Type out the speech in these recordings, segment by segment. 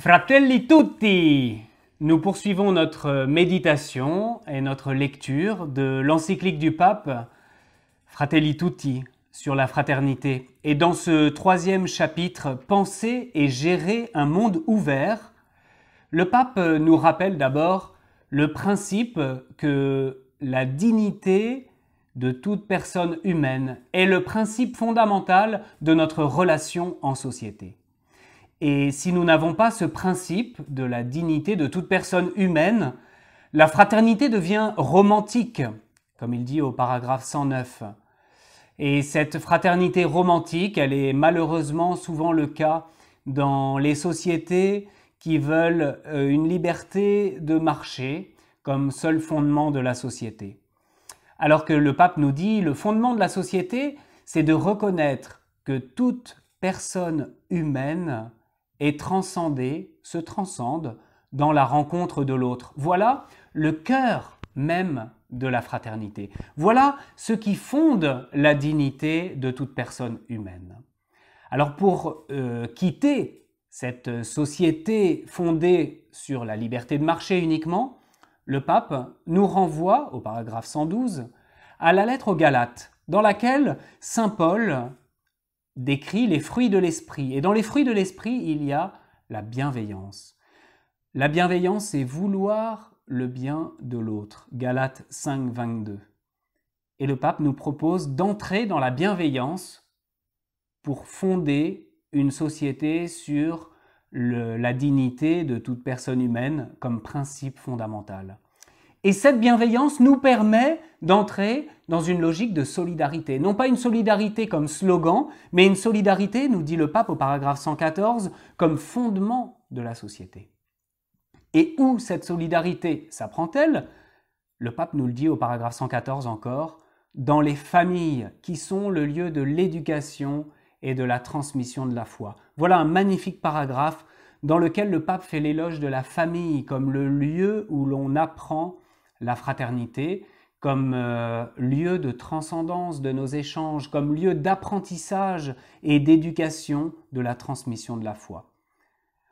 Fratelli tutti Nous poursuivons notre méditation et notre lecture de l'encyclique du pape Fratelli tutti sur la fraternité. Et dans ce troisième chapitre, Penser et gérer un monde ouvert, le pape nous rappelle d'abord le principe que la dignité de toute personne humaine est le principe fondamental de notre relation en société. Et si nous n'avons pas ce principe de la dignité de toute personne humaine, la fraternité devient romantique, comme il dit au paragraphe 109. Et cette fraternité romantique, elle est malheureusement souvent le cas dans les sociétés qui veulent euh, une liberté de marché comme seul fondement de la société. Alors que le pape nous dit, le fondement de la société, c'est de reconnaître que toute personne humaine et transcender, se transcende dans la rencontre de l'autre. Voilà le cœur même de la fraternité. Voilà ce qui fonde la dignité de toute personne humaine. Alors pour euh, quitter cette société fondée sur la liberté de marché uniquement, le pape nous renvoie au paragraphe 112 à la lettre aux Galates, dans laquelle Saint Paul décrit les fruits de l'esprit. Et dans les fruits de l'esprit, il y a la bienveillance. La bienveillance, c'est vouloir le bien de l'autre. Galates 5, 22. Et le pape nous propose d'entrer dans la bienveillance pour fonder une société sur la dignité de toute personne humaine comme principe fondamental. Et cette bienveillance nous permet d'entrer dans une logique de solidarité. Non pas une solidarité comme slogan, mais une solidarité, nous dit le pape au paragraphe 114, comme fondement de la société. Et où cette solidarité s'apprend-elle Le pape nous le dit au paragraphe 114 encore, dans les familles qui sont le lieu de l'éducation et de la transmission de la foi. Voilà un magnifique paragraphe dans lequel le pape fait l'éloge de la famille comme le lieu où l'on apprend la fraternité comme euh, lieu de transcendance de nos échanges, comme lieu d'apprentissage et d'éducation de la transmission de la foi.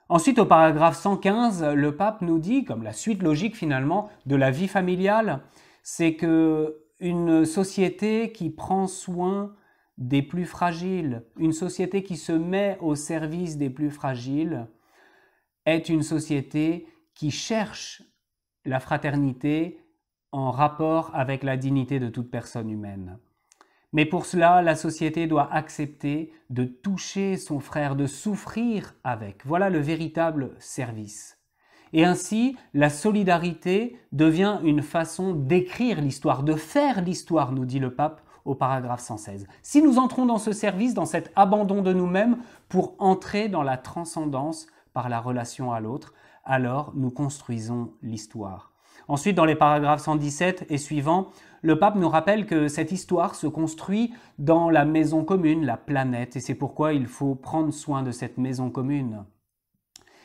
Ensuite, au paragraphe 115, le pape nous dit, comme la suite logique finalement de la vie familiale, c'est que une société qui prend soin des plus fragiles, une société qui se met au service des plus fragiles, est une société qui cherche la fraternité en rapport avec la dignité de toute personne humaine. Mais pour cela, la société doit accepter de toucher son frère, de souffrir avec. Voilà le véritable service. Et ainsi, la solidarité devient une façon d'écrire l'histoire, de faire l'histoire, nous dit le pape au paragraphe 116. Si nous entrons dans ce service, dans cet abandon de nous-mêmes, pour entrer dans la transcendance par la relation à l'autre, alors nous construisons l'histoire. Ensuite, dans les paragraphes 117 et suivants, le pape nous rappelle que cette histoire se construit dans la maison commune, la planète, et c'est pourquoi il faut prendre soin de cette maison commune.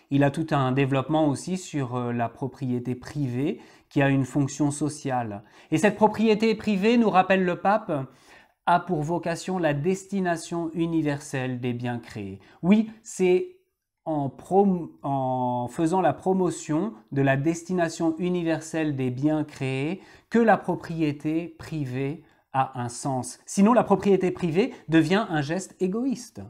Il a tout un développement aussi sur euh, la propriété privée qui a une fonction sociale. Et cette propriété privée, nous rappelle le pape, a pour vocation la destination universelle des biens créés. Oui, c'est en, faisant la promotion de la destination universelle des biens créés que la propriété privée a un sens. Sinon, la propriété privée devient un geste égoïste.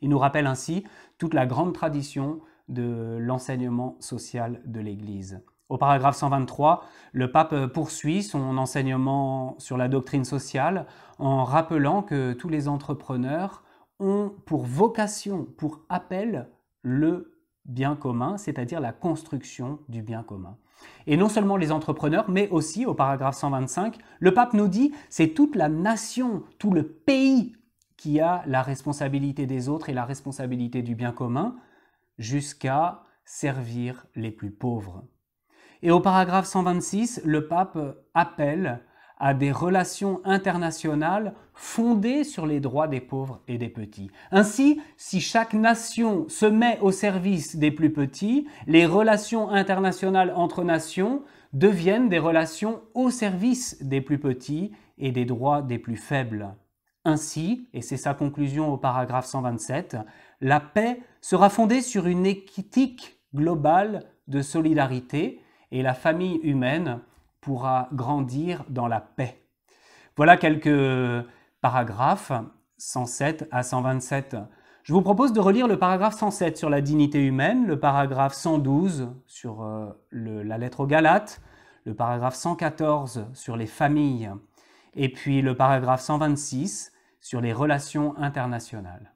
Il nous rappelle ainsi toute la grande tradition de l'enseignement social de l'Église. Au paragraphe 123, le pape poursuit son enseignement sur la doctrine sociale en rappelant que tous les entrepreneurs ont pour vocation, pour appel, le bien commun, c'est-à-dire la construction du bien commun. Et non seulement les entrepreneurs, mais aussi, au paragraphe 125, le pape nous dit, c'est toute la nation, tout le pays qui a la responsabilité des autres et la responsabilité du bien commun, jusqu'à servir les plus pauvres. Et au paragraphe 126, le pape appelle à des relations internationales fondées sur les droits des pauvres et des petits. Ainsi, si chaque nation se met au service des plus petits, les relations internationales entre nations deviennent des relations au service des plus petits et des droits des plus faibles. Ainsi, et c'est sa conclusion au paragraphe 127, la paix sera fondée sur une éthique globale de solidarité et la famille humaine pourra grandir dans la paix. Voilà quelques paragraphes 107 à 127. Je vous propose de relire le paragraphe 107 sur la dignité humaine, le paragraphe 112 sur euh, la lettre aux Galates, le paragraphe 114 sur les familles, et puis le paragraphe 126 sur les relations internationales.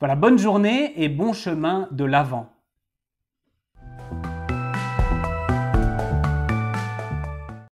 Voilà, bonne journée et bon chemin de l'avant.